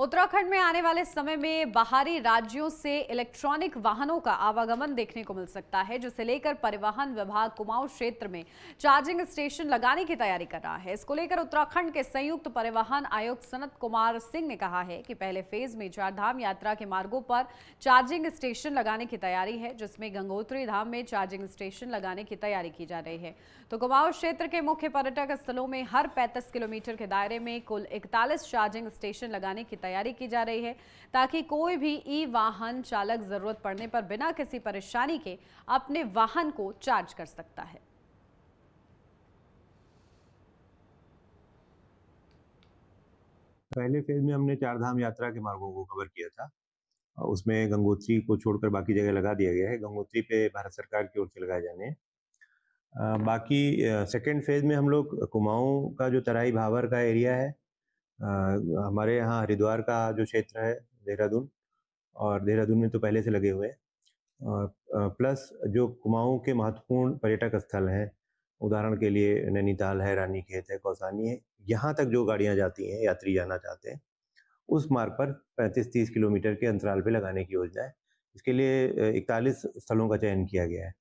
उत्तराखंड में आने वाले समय में बाहरी राज्यों से इलेक्ट्रॉनिक वाहनों का आवागमन देखने को मिल सकता है जिसे लेकर परिवहन विभाग कुमाऊं क्षेत्र में चार्जिंग स्टेशन लगाने की तैयारी कर रहा है इसको लेकर उत्तराखंड के संयुक्त परिवहन आयुक्त सनत कुमार सिंह ने कहा है कि पहले फेज में चारधाम यात्रा के मार्गो पर चार्जिंग स्टेशन लगाने की तैयारी है जिसमें गंगोत्री धाम में चार्जिंग स्टेशन लगाने की तैयारी की जा रही है तो कुमाऊं क्षेत्र के मुख्य पर्यटक स्थलों में हर पैंतीस किलोमीटर के दायरे में कुल इकतालीस चार्जिंग स्टेशन लगाने की तैयारी की जा रही है ताकि कोई भी ई वाहन चालक जरूरत पड़ने पर बिना किसी परेशानी के अपने वाहन को चार्ज कर सकता है पहले फेज में हमने चार धाम यात्रा के मार्गों को कवर किया था उसमें गंगोत्री को छोड़कर बाकी जगह लगा दिया गया है गंगोत्री पे भारत सरकार की ओर से लगाए जाने बाकी सेकेंड फेज में हम लोग कुमाऊं का जो तराई भावर का एरिया है हमारे यहाँ हरिद्वार का जो क्षेत्र है देहरादून और देहरादून में तो पहले से लगे हुए हैं प्लस जो कुमाऊँ के महत्वपूर्ण पर्यटक स्थल हैं उदाहरण के लिए नैनीताल है रानी खेत है कौसानी है यहाँ तक जो गाड़ियाँ जाती हैं यात्री जाना चाहते हैं उस मार्ग पर 35-30 किलोमीटर के अंतराल पर लगाने की योजना है इसके लिए इकतालीस स्थलों का चयन किया गया है